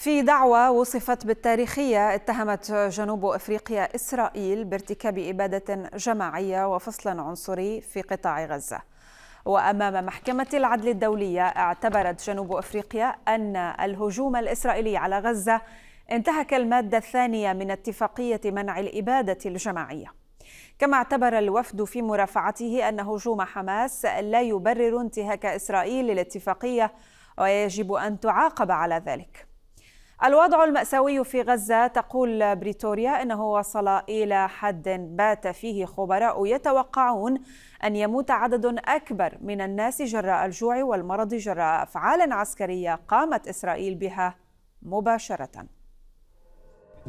في دعوى وصفت بالتاريخية اتهمت جنوب أفريقيا إسرائيل بارتكاب إبادة جماعية وفصل عنصري في قطاع غزة وأمام محكمة العدل الدولية اعتبرت جنوب أفريقيا أن الهجوم الإسرائيلي على غزة انتهك المادة الثانية من اتفاقية منع الإبادة الجماعية كما اعتبر الوفد في مرافعته أن هجوم حماس لا يبرر انتهاك إسرائيل للاتفاقية ويجب أن تعاقب على ذلك الوضع المأساوي في غزة تقول بريتوريا أنه وصل إلى حد بات فيه خبراء يتوقعون أن يموت عدد أكبر من الناس جراء الجوع والمرض جراء أفعال عسكرية قامت إسرائيل بها مباشرة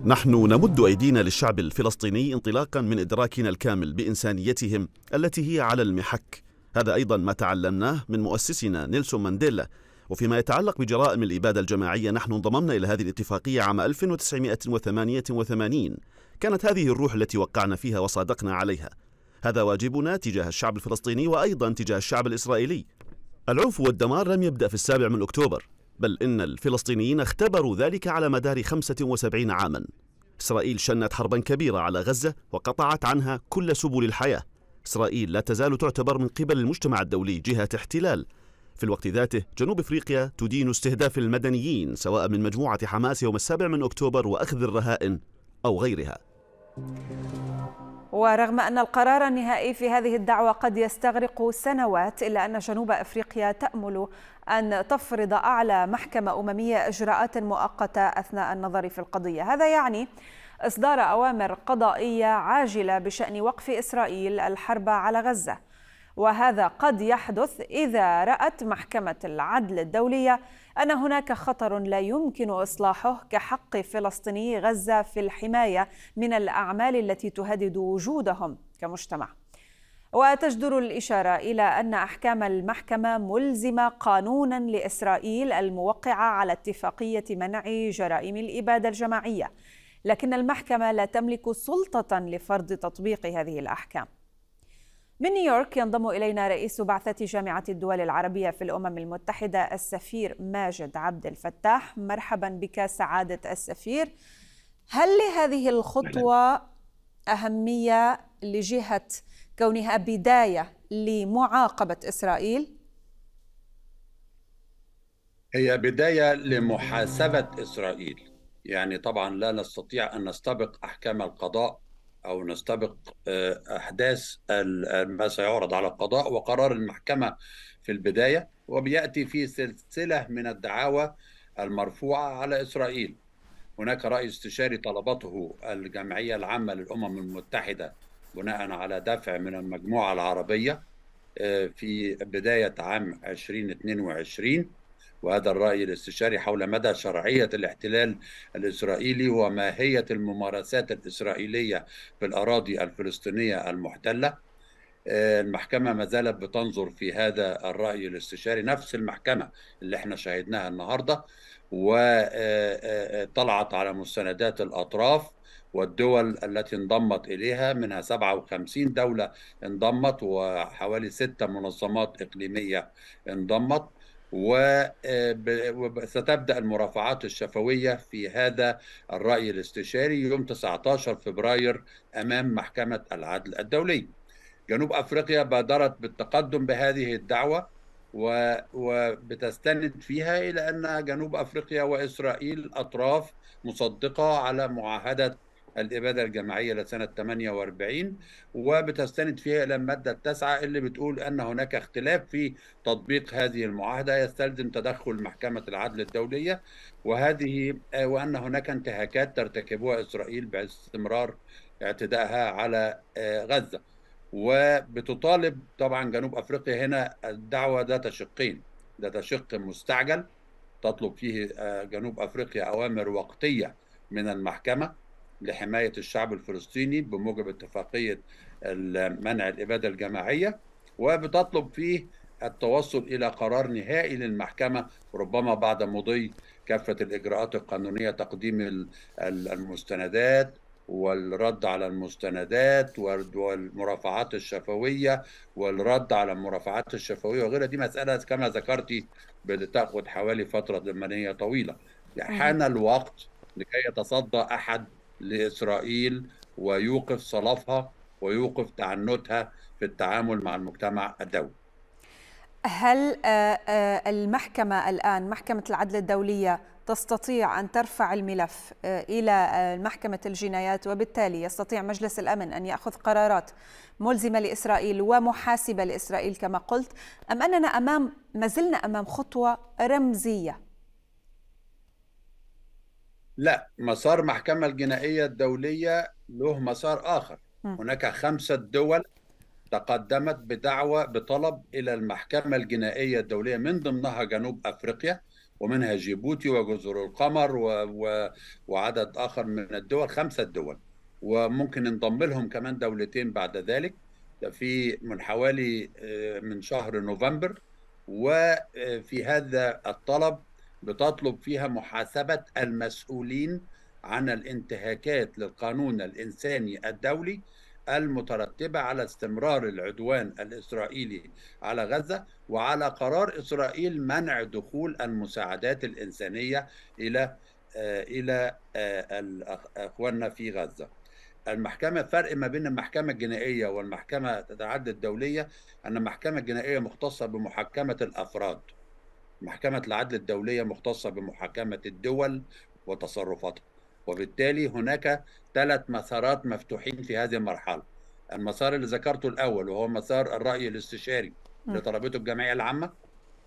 نحن نمد أيدينا للشعب الفلسطيني انطلاقا من إدراكنا الكامل بإنسانيتهم التي هي على المحك هذا أيضا ما تعلمناه من مؤسسنا نيلسون مانديلا وفيما يتعلق بجرائم الإبادة الجماعية نحن انضممنا إلى هذه الاتفاقية عام 1988 كانت هذه الروح التي وقعنا فيها وصادقنا عليها هذا واجبنا تجاه الشعب الفلسطيني وأيضا تجاه الشعب الإسرائيلي العنف والدمار لم يبدأ في السابع من أكتوبر بل إن الفلسطينيين اختبروا ذلك على مدار 75 عاما إسرائيل شنت حربا كبيرة على غزة وقطعت عنها كل سبل الحياة إسرائيل لا تزال تعتبر من قبل المجتمع الدولي جهة احتلال في الوقت ذاته جنوب افريقيا تدين استهداف المدنيين سواء من مجموعه حماس يوم السابع من اكتوبر واخذ الرهائن او غيرها. ورغم أن القرار النهائي في هذه الدعوة قد يستغرق سنوات إلا أن جنوب أفريقيا تأمل أن تفرض أعلى محكمة أممية إجراءات مؤقتة أثناء النظر في القضية هذا يعني إصدار أوامر قضائية عاجلة بشأن وقف إسرائيل الحرب على غزة وهذا قد يحدث إذا رأت محكمة العدل الدولية أن هناك خطر لا يمكن إصلاحه كحق فلسطيني غزة في الحماية من الأعمال التي تهدد وجودهم كمجتمع. وتجدر الإشارة إلى أن أحكام المحكمة ملزمة قانونا لإسرائيل الموقعة على اتفاقية منع جرائم الإبادة الجماعية، لكن المحكمة لا تملك سلطة لفرض تطبيق هذه الأحكام. من نيويورك ينضم إلينا رئيس بعثة جامعة الدول العربية في الأمم المتحدة السفير ماجد عبد الفتاح مرحبا بك سعادة السفير هل لهذه الخطوة أهمية لجهة كونها بداية لمعاقبة إسرائيل؟ هي بداية لمحاسبة إسرائيل يعني طبعا لا نستطيع أن نستبق أحكام القضاء أو نستبق آه، أحداث ما سيعرض على القضاء وقرار المحكمة في البداية وبيأتي في سلسلة من الدعاوى المرفوعة على إسرائيل هناك رأي استشاري طلبته الجمعية العامة للأمم المتحدة بناء على دفع من المجموعة العربية آه، في بداية عام 2022 وهذا الرأي الاستشاري حول مدى شرعية الاحتلال الإسرائيلي وماهية الممارسات الإسرائيلية في الأراضي الفلسطينية المحتلة آه، المحكمة ما زالت بتنظر في هذا الرأي الاستشاري نفس المحكمة اللي احنا شاهدناها النهاردة وطلعت آه، آه، على مستندات الأطراف والدول التي انضمت إليها منها 57 دولة انضمت وحوالي ستة منظمات إقليمية انضمت وستبدأ آه، المرافعات الشفوية في هذا الرأي الاستشاري يوم 19 فبراير أمام محكمة العدل الدولي جنوب أفريقيا بادرت بالتقدم بهذه الدعوة وبتستند فيها إلى أن جنوب أفريقيا وإسرائيل أطراف مصدقة على معاهدة الإبادة الجماعية لسنة 48 وبتستند فيها إلى المادة التاسعة اللي بتقول أن هناك اختلاف في تطبيق هذه المعاهدة يستلزم تدخل محكمة العدل الدولية وهذه وأن هناك انتهاكات ترتكبها إسرائيل باستمرار اعتدائها على آه، غزة وبتطالب طبعا جنوب أفريقيا هنا الدعوة ذات شقين ذات شق مستعجل تطلب فيه آه، جنوب أفريقيا أوامر وقتية من المحكمة لحماية الشعب الفلسطيني بموجب اتفاقية منع الإبادة الجماعية وبتطلب فيه التوصل إلى قرار نهائي للمحكمة ربما بعد مضي كافة الإجراءات القانونية تقديم المستندات والرد على المستندات والمرافعات الشفوية والرد على المرافعات الشفوية وغيرها دي مسألة كما ذكرتي بتأخذ حوالي فترة زمنية طويلة حان الوقت لكي يتصدى أحد لاسرائيل ويوقف صلافها ويوقف تعنتها في التعامل مع المجتمع الدولي. هل آه، آه، المحكمه الان محكمه العدل الدوليه تستطيع ان ترفع الملف آه، الى محكمه الجنايات وبالتالي يستطيع مجلس الامن ان ياخذ قرارات ملزمه لاسرائيل ومحاسبه لاسرائيل كما قلت ام اننا امام ما زلنا امام خطوه رمزيه لا مسار المحكمة الجنائية الدولية له مسار آخر هناك خمسة دول تقدمت بدعوة بطلب إلى المحكمة الجنائية الدولية من ضمنها جنوب أفريقيا ومنها جيبوتي وجزر القمر و... و... وعدد آخر من الدول خمسة دول وممكن نضم لهم كمان دولتين بعد ذلك في من حوالي آه، من شهر نوفمبر وفي هذا الطلب بتطلب فيها محاسبة المسؤولين عن الانتهاكات للقانون الإنساني الدولي المترتبة على استمرار العدوان الإسرائيلي على غزة وعلى قرار إسرائيل منع دخول المساعدات الإنسانية إلى آه، إلى آه، إخواننا في غزة المحكمة فرق ما بين المحكمة الجنائية والمحكمة تتعدد الدولية أن المحكمة الجنائية مختصة بمحاكمة الأفراد محكمة العدل الدولية مختصة بمحاكمة الدول وتصرفاتها وبالتالي هناك ثلاث مسارات مفتوحين في هذه المرحلة المسار اللي ذكرته الأول وهو مسار الرأي الاستشاري لطلبته الجمعية العامة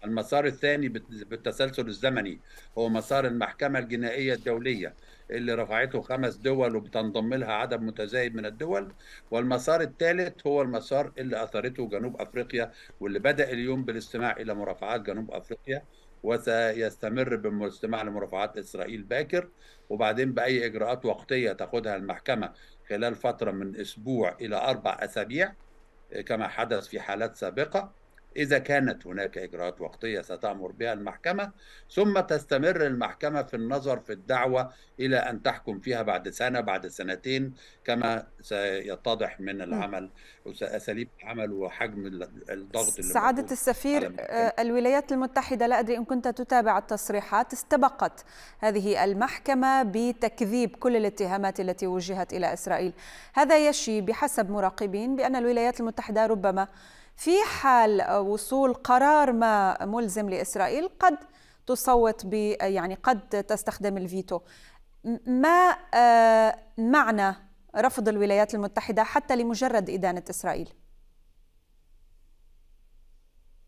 المسار الثاني بالتسلسل الزمني هو مسار المحكمة الجنائية الدولية اللي رفعته خمس دول وبتنضم لها عدد متزايد من الدول والمسار الثالث هو المسار اللي أثرته جنوب أفريقيا واللي بدأ اليوم بالاستماع إلى مرافعات جنوب أفريقيا وسيستمر بالاستماع لمرافعات إسرائيل باكر وبعدين بأي إجراءات وقتية تاخدها المحكمة خلال فترة من أسبوع إلى أربع أسابيع كما حدث في حالات سابقة إذا كانت هناك إجراءات وقتية ستأمر بها المحكمة ثم تستمر المحكمة في النظر في الدعوة إلى أن تحكم فيها بعد سنة بعد سنتين كما سيتضح من العمل أساليب العمل وحجم الضغط اللي سعادة السفير آه، الولايات المتحدة لا أدري إن كنت تتابع التصريحات استبقت هذه المحكمة بتكذيب كل الاتهامات التي وجهت إلى إسرائيل هذا يشي بحسب مراقبين بأن الولايات المتحدة ربما في حال وصول قرار ما ملزم لإسرائيل قد تصوت ب يعني قد تستخدم الفيتو ما آه، معنى رفض الولايات المتحدة حتى لمجرد إدانة إسرائيل؟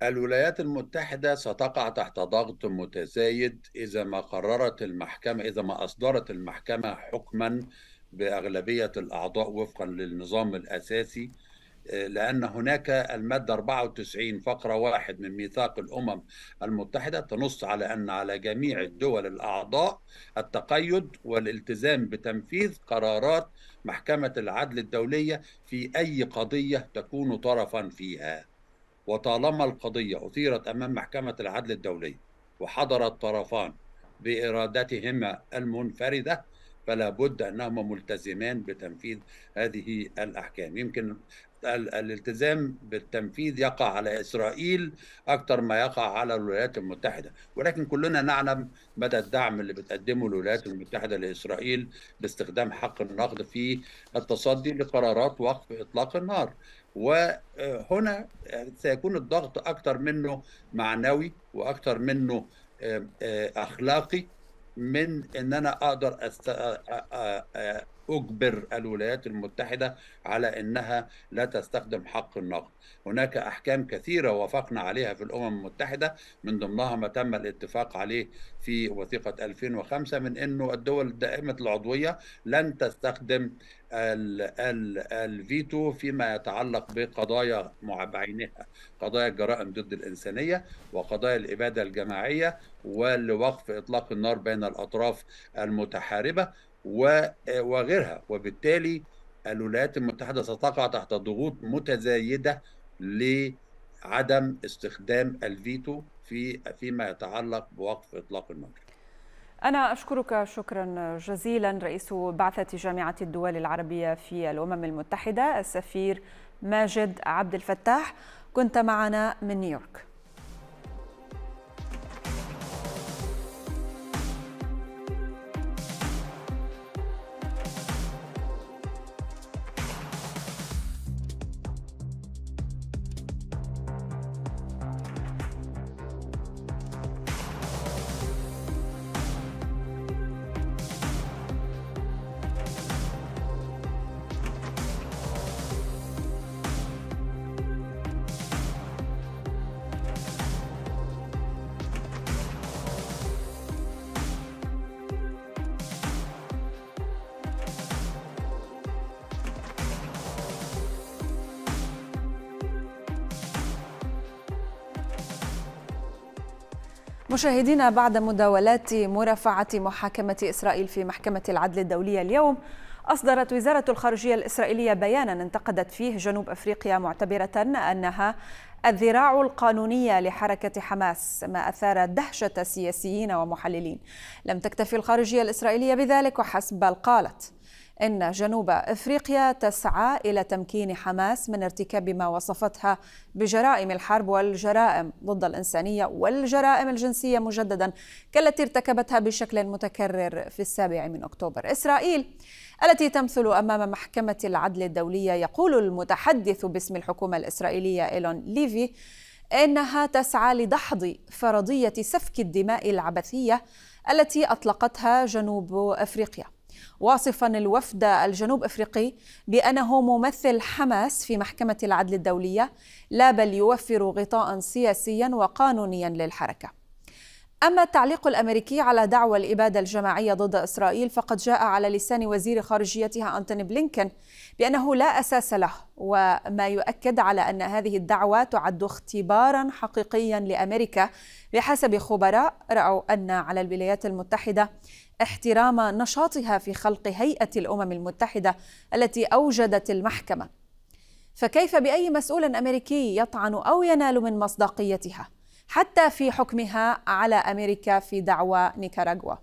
الولايات المتحدة ستقع تحت ضغط متزايد إذا ما قررت المحكمة إذا ما أصدرت المحكمة حكما بأغلبية الأعضاء وفقا للنظام الأساسي لأن هناك المادة 94 فقرة واحد من ميثاق الأمم المتحدة تنص على أن على جميع الدول الأعضاء التقيد والالتزام بتنفيذ قرارات محكمة العدل الدولية في أي قضية تكون طرفا فيها وطالما القضية أثيرت أمام محكمة العدل الدولية وحضر الطرفان بإرادتهما المنفردة فلا بد أنهما ملتزمان بتنفيذ هذه الأحكام يمكن الالتزام بالتنفيذ يقع على إسرائيل أكثر ما يقع على الولايات المتحدة ولكن كلنا نعلم مدى الدعم اللي بتقدمه الولايات المتحدة لإسرائيل باستخدام حق النقد في التصدي لقرارات وقف إطلاق النار وهنا سيكون الضغط أكثر منه معنوي وأكثر منه آه، آه، أخلاقي من ان انا اقدر آه، أجبر الولايات المتحدة على أنها لا تستخدم حق النقد هناك أحكام كثيرة وافقنا عليها في الأمم المتحدة من ضمنها ما تم الاتفاق عليه في وثيقة 2005 من أنه الدول دائمة العضوية لن تستخدم الـ الـ الفيتو فيما يتعلق بقضايا بعينها قضايا الجرائم ضد الإنسانية وقضايا الإبادة الجماعية ولوقف إطلاق النار بين الأطراف المتحاربة وغيرها وبالتالي الولايات المتحدة ستقع تحت ضغوط متزايدة لعدم استخدام الفيتو في فيما يتعلق بوقف إطلاق النار أنا أشكرك شكرا جزيلا رئيس بعثة جامعة الدول العربية في الأمم المتحدة السفير ماجد عبد الفتاح كنت معنا من نيويورك مشاهدينا بعد مداولات مرافعة محاكمة إسرائيل في محكمة العدل الدولية اليوم أصدرت وزارة الخارجية الإسرائيلية بيانا انتقدت فيه جنوب أفريقيا معتبرة أنها الذراع القانونية لحركة حماس ما أثار دهشة سياسيين ومحللين لم تكتفي الخارجية الإسرائيلية بذلك وحسب بل قالت إن جنوب إفريقيا تسعى إلى تمكين حماس من ارتكاب ما وصفتها بجرائم الحرب والجرائم ضد الإنسانية والجرائم الجنسية مجددا كالتي ارتكبتها بشكل متكرر في السابع من أكتوبر إسرائيل التي تمثل أمام محكمة العدل الدولية يقول المتحدث باسم الحكومة الإسرائيلية إيلون ليفي انها تسعى لدحض فرضيه سفك الدماء العبثيه التي اطلقتها جنوب افريقيا واصفا الوفد الجنوب افريقي بانه ممثل حماس في محكمه العدل الدوليه لا بل يوفر غطاء سياسيا وقانونيا للحركه. اما التعليق الامريكي على دعوى الاباده الجماعيه ضد اسرائيل فقد جاء على لسان وزير خارجيتها انتوني بلينكن بانه لا اساس له وما يؤكد على ان هذه الدعوه تعد اختبارا حقيقيا لامريكا بحسب خبراء راوا ان على الولايات المتحده احترام نشاطها في خلق هيئه الامم المتحده التي اوجدت المحكمه فكيف باي مسؤول امريكي يطعن او ينال من مصداقيتها حتى في حكمها على امريكا في دعوى نيكاراغوا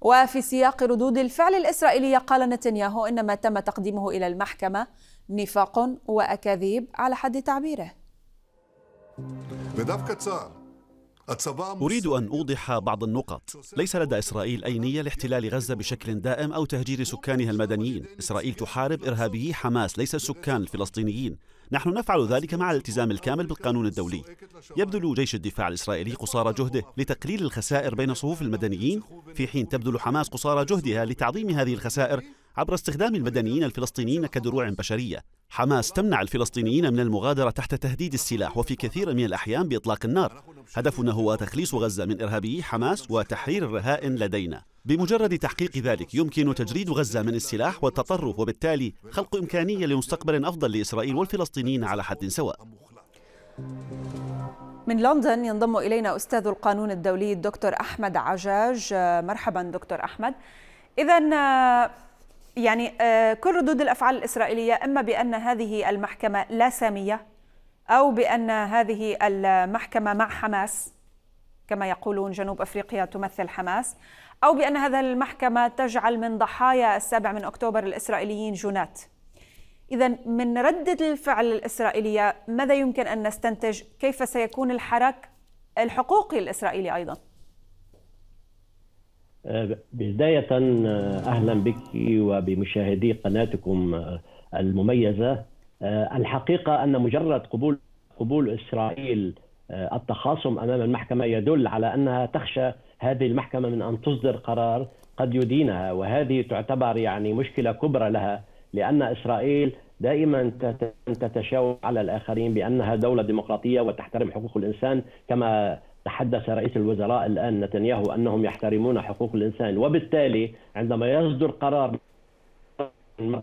وفي سياق ردود الفعل الاسرائيليه قال نتنياهو ان ما تم تقديمه الى المحكمه نفاق واكاذيب على حد تعبيره صار أريد أن أوضح بعض النقط ليس لدى إسرائيل أي نية لاحتلال غزة بشكل دائم أو تهجير سكانها المدنيين إسرائيل تحارب إرهابيي حماس ليس السكان الفلسطينيين نحن نفعل ذلك مع الالتزام الكامل بالقانون الدولي يبذل جيش الدفاع الإسرائيلي قصارى جهده لتقليل الخسائر بين صفوف المدنيين في حين تبذل حماس قصارى جهدها لتعظيم هذه الخسائر عبر استخدام المدنيين الفلسطينيين كدروع بشرية حماس تمنع الفلسطينيين من المغادرة تحت تهديد السلاح وفي كثير من الأحيان بإطلاق النار هدفنا هو تخليص غزة من إرهابي حماس وتحرير الرهائن لدينا بمجرد تحقيق ذلك يمكن تجريد غزة من السلاح والتطرف وبالتالي خلق إمكانية لمستقبل أفضل لإسرائيل والفلسطينيين على حد سواء من لندن ينضم إلينا أستاذ القانون الدولي الدكتور أحمد عجاج مرحبا دكتور أحمد إذا يعني آه، كل ردود الافعال الاسرائيليه اما بان هذه المحكمه لا ساميه او بان هذه المحكمه مع حماس كما يقولون جنوب افريقيا تمثل حماس او بان هذه المحكمه تجعل من ضحايا السابع من اكتوبر الاسرائيليين جنات اذا من رده الفعل الاسرائيليه ماذا يمكن ان نستنتج كيف سيكون الحراك الحقوقي الاسرائيلي ايضا بداية أهلا بك وبمشاهدي قناتكم آه، المميزة آه، الحقيقة أن مجرد قبول قبول إسرائيل آه، التخاصم أمام المحكمة يدل على أنها تخشى هذه المحكمة من أن تصدر قرار قد يدينها وهذه تعتبر يعني مشكلة كبرى لها لأن إسرائيل دائما تتشاور على الآخرين بأنها دولة ديمقراطية وتحترم حقوق الإنسان كما تحدث رئيس الوزراء الان نتنياهو انهم يحترمون حقوق الانسان وبالتالي عندما يصدر قرار من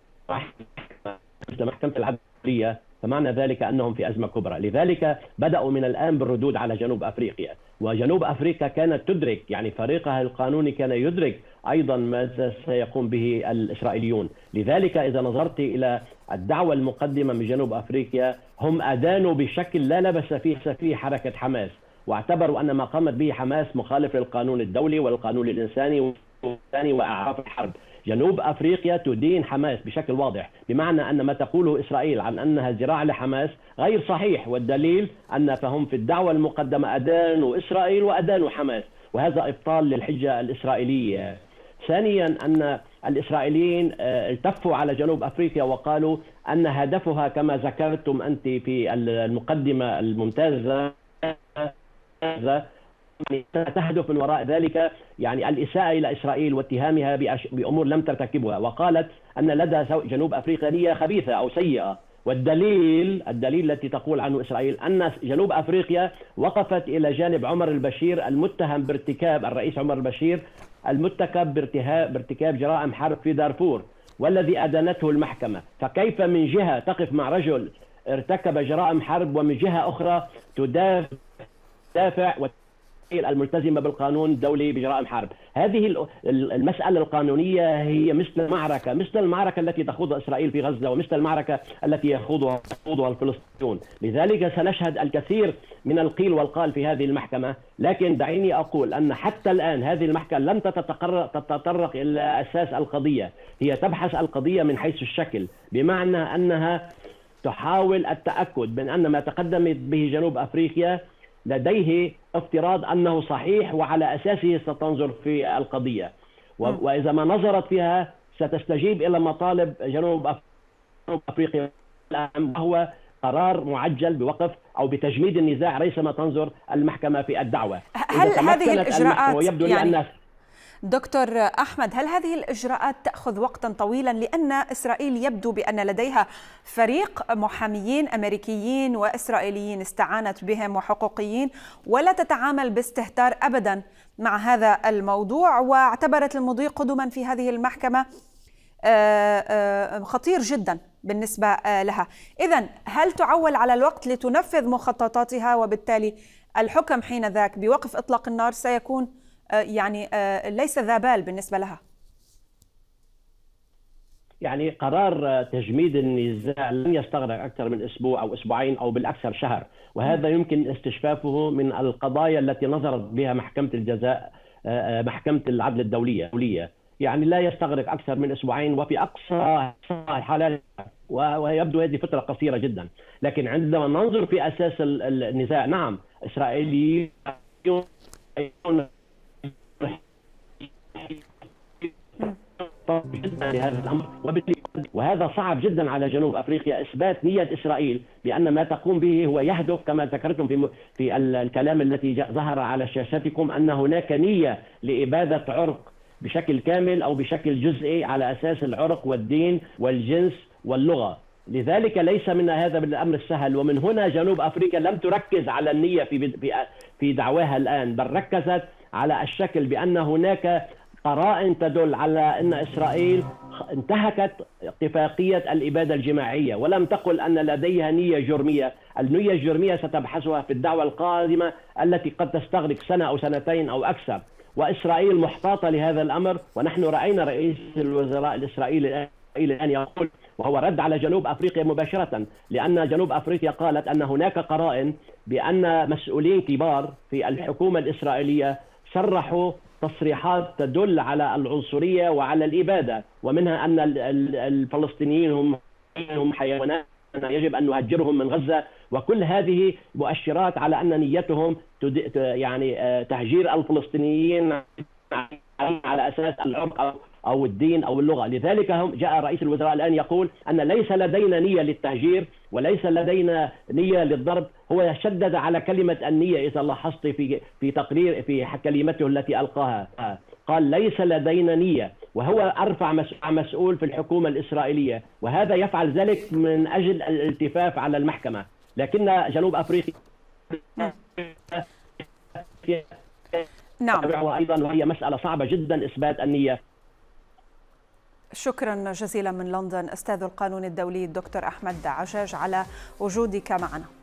محكمه العدليه فمعنى ذلك انهم في ازمه كبرى، لذلك بداوا من الان بالردود على جنوب افريقيا، وجنوب افريقيا كانت تدرك يعني فريقها القانوني كان يدرك ايضا ماذا سيقوم به الاسرائيليون، لذلك اذا نظرت الى الدعوه المقدمه من جنوب افريقيا هم ادانوا بشكل لا لبس فيه فيه حركه حماس، واعتبروا أن ما قامت به حماس مخالف للقانون الدولي والقانون الإنساني وأعراف الحرب جنوب افريقيا تدين حماس بشكل واضح، بمعنى ان ما تقوله اسرائيل عن انها ذراع لحماس غير صحيح والدليل ان فهم في الدعوه المقدمه ادانوا اسرائيل وادانوا حماس، وهذا ابطال للحجه الاسرائيليه. ثانيا ان الاسرائيليين آه، التفوا على جنوب افريقيا وقالوا ان هدفها كما ذكرتم انت في المقدمه الممتازه غزه تهدف من وراء ذلك يعني الإساءة إلى إسرائيل واتهامها بأمور لم ترتكبها وقالت أن لدى جنوب أفريقيا نية خبيثة أو سيئة والدليل الدليل التي تقول عنه إسرائيل أن جنوب أفريقيا وقفت إلى جانب عمر البشير المتهم بارتكاب الرئيس عمر البشير المتكب بارتكاب جرائم حرب في دارفور والذي أدانته المحكمة فكيف من جهة تقف مع رجل ارتكب جرائم حرب ومن جهة أخرى تدافع الدافع الملتزمه بالقانون الدولي بجرائم حرب، هذه المساله القانونيه هي مثل معركه، مثل المعركه التي تخوضها اسرائيل في غزه ومثل المعركه التي يخوضها يخوضها الفلسطينيون، لذلك سنشهد الكثير من القيل والقال في هذه المحكمه، لكن دعيني اقول ان حتى الان هذه المحكمه لم تتطرق الى اساس القضيه، هي تبحث القضيه من حيث الشكل، بمعنى انها تحاول التاكد من ان ما تقدمت به جنوب افريقيا لديه افتراض انه صحيح وعلى اساسه ستنظر في القضيه واذا ما نظرت فيها ستستجيب الى مطالب جنوب افريقيا وهو قرار معجل بوقف او بتجميد النزاع ريثما تنظر المحكمه في الدعوه هل هذه الاجراءات يعني لي دكتور أحمد هل هذه الإجراءات تأخذ وقتا طويلا لأن إسرائيل يبدو بأن لديها فريق محاميين أمريكيين وإسرائيليين استعانت بهم وحقوقيين ولا تتعامل باستهتار أبدا مع هذا الموضوع واعتبرت المضي قدما في هذه المحكمة آه، آه، خطير جدا بالنسبة آه، لها إذا هل تعول على الوقت لتنفذ مخططاتها وبالتالي الحكم حين ذاك بوقف إطلاق النار سيكون آه، يعني آه، ليس ذا بال بالنسبة لها يعني قرار تجميد النزاع لن يستغرق أكثر من أسبوع أو أسبوعين أو بالأكثر شهر وهذا يمكن استشفافه من القضايا التي نظرت بها محكمة الجزاء آه، محكمة العدل الدولية يعني لا يستغرق أكثر من أسبوعين وفي أقصى الحالات ويبدو هذه فترة قصيرة جدا لكن عندما ننظر في أساس النزاع نعم إسرائيليون جدا لهذا الامر وبالتالي وهذا صعب جدا على جنوب افريقيا اثبات نيه اسرائيل بان ما تقوم به هو يهدف كما ذكرتم في في الكلام التي ظهر على شاشتكم ان هناك نيه لاباده عرق بشكل كامل او بشكل جزئي على اساس العرق والدين والجنس واللغه لذلك ليس من هذا الامر السهل ومن هنا جنوب افريقيا لم تركز على النيه في في دعواها الان بل ركزت على الشكل بان هناك قرائن تدل على ان اسرائيل انتهكت اتفاقيه الاباده الجماعيه ولم تقل ان لديها نيه جرميه، النيه الجرميه ستبحثها في الدعوه القادمه التي قد تستغرق سنه او سنتين او اكثر، واسرائيل محتاطه لهذا الامر ونحن راينا رئيس الوزراء الاسرائيلي الان يقول وهو رد على جنوب افريقيا مباشره لان جنوب افريقيا قالت ان هناك قرائن بان مسؤولين كبار في الحكومه الاسرائيليه صرحوا تصريحات تدل على العنصرية وعلى الإبادة ومنها أن الفلسطينيين هم هم حيوانات يجب أن نهجرهم من غزة وكل هذه مؤشرات على أن نيتهم يعني آه، تهجير الفلسطينيين على أساس العرق او الدين او اللغه، لذلك جاء رئيس الوزراء الان يقول ان ليس لدينا نيه للتهجير وليس لدينا نيه للضرب، هو شدد على كلمه النيه اذا لاحظت في في تقرير في كلمته التي القاها، قال ليس لدينا نيه، وهو ارفع مسؤول في الحكومه الاسرائيليه، وهذا يفعل ذلك من اجل الالتفاف على المحكمه، لكن جنوب افريقيا نعم وايضا وهي مساله صعبه جدا اثبات النيه شكرا جزيلا من لندن أستاذ القانون الدولي الدكتور أحمد عجاج على وجودك معنا